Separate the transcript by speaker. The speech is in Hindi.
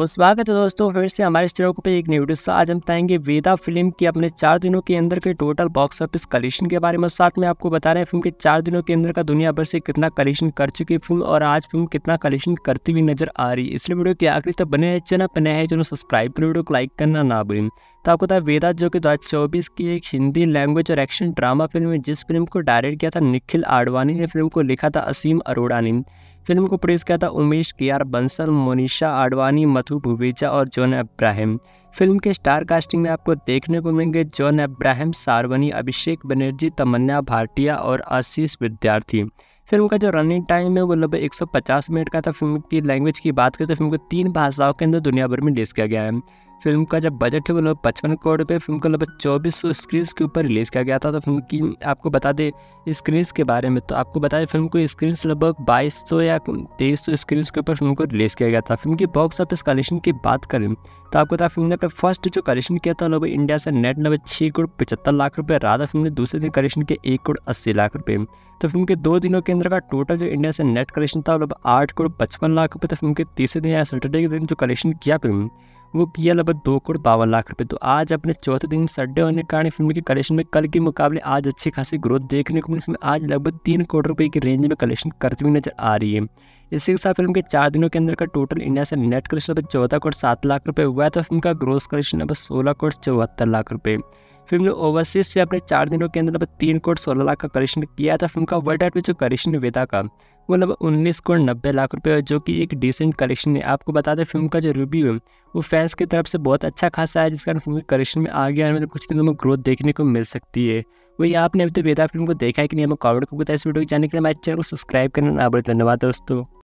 Speaker 1: और स्वागत है दोस्तों फिर से हमारे स्टेडियो पे एक न्यू वीडियो आज हम बताएंगे वेदा फिल्म की अपने चार दिनों के अंदर के टोटल बॉक्स ऑफिस कलेक्शन के बारे में साथ में आपको बता रहे हैं फिल्म के चार दिनों के अंदर का दुनिया भर से कितना कलेक्शन कर चुकी है फिल्म और आज फिल्म कितना कलेक्शन करती हुई नजर आ रही है इसलिए वीडियो के आखिरी तक बने हैं चैनल पर नया चैनल सब्सक्राइब करें वीडियो को लाइक करना ना भूलें तो आपको बताया वेदा जो कि दो की एक हिंदी लैंग्वेज और एक्शन ड्रामा फिल्म है जिस फिल्म को डायरेक्ट किया था निखिल आडवाणी ने फिल्म को लिखा था असीम अरोड़ा ने फिल्म को प्रोड्यूस किया था उमेश के आर बंसल मोनिशा आडवाणी मधु भुवेजा और जॉन अब्राहम फिल्म के स्टार कास्टिंग में आपको देखने को मिलेंगे जॉन अब्राहम सार्वनी अभिषेक बनर्जी तमन्ना भाटिया और आशीष विद्यार्थी फिल्म का जो रनिंग टाइम है वो लगभग 150 मिनट का था फिल्म की लैंग्वेज की बात करें तो फिल्म को तीन भाषाओं के अंदर दुनिया भर में रिलीज किया गया है फिल्म का जब बजट है वो लगभग पचपन करोड़ रुपये फिल्म को लगभग चौबीस सौ स्क्रीन्स के ऊपर रिलीज़ किया गया था तो फिल्म की आपको बता दें स्क्रीन्स के बारे में तो आपको बता दें फिल्म को स्क्रीन्स लगभग बाईस सौ या तेईस सौ स्क्रीन्स के ऊपर फिल्म को रिलीज़ किया गया था फिल्म की बॉक्स ऑफिस कलेक्शन की बात करें तो आपको बताया फिल्म ने अपने फर्स्ट जो कलेक्शन किया था लगभग इंडिया से नेट लगभग छः करोड़ पचहत्तर लाख रुपये राधा फिल्म ने दूसरे दिन कलेक्शन के एक करोड़ अस्सी लाख रुपये तो फिल्म के दो दिनों के अंदर का टोटल जो इंडिया से नेट कलेक्शन था लगभग आठ करोड़ पचपन लाख रुपये तो फिल्म के तीसरे दिन या सैटरडे के दिन जो कलेक्शन किया फिल्म वो किया लगभग दो करोड़ बावन लाख रुपए तो आज अपने चौथे दिन सड्डे होने के कारण फिल्म के कलेक्शन में कल के मुकाबले आज अच्छी खासी ग्रोथ देखने को मिली फिल्म आज लगभग तीन करोड़ रुपए की रेंज में कलेक्शन करती हुई नजर आ रही है इसी के साथ फिल्म के चार दिनों के अंदर का टोटल इंडिया से नेट कलेक्शन लगभग चौदह करोड़ सात लाख रुपये हुआ है तो फिल्म का ग्रोथ कलेक्शन लगभग सोलह करोड़ चौहत्तर लाख रुपये फिल्म ने ओवरसीज से अपने चार दिनों के अंदर लगभग तीन करोड़ सोलह लाख का कलेक्शन किया था फिल्म का वर्ल्ड हाइट में जो कलेक्शन वेदा का वो लगभग मतलब उन्नीस करोड़ नब्बे लाख रुपये जो कि एक डिसेंट कलेक्शन है आपको बता दें फिल्म का जो रिव्यू है वो फैंस की तरफ से बहुत अच्छा खासा है जिस कारण फिल्म के कलेक्शन में आगे आने में कुछ दिनों में ग्रोथ देखने को मिल सकती है वही आपने अभी तो वेदा फिल्म को देखा है कि नहीं हमें कॉमेंट को बताया इस वीडियो को जाने के लिए हमारे चैनल को सब्सक्राइब करना ना बोले धन्यवाद दोस्तों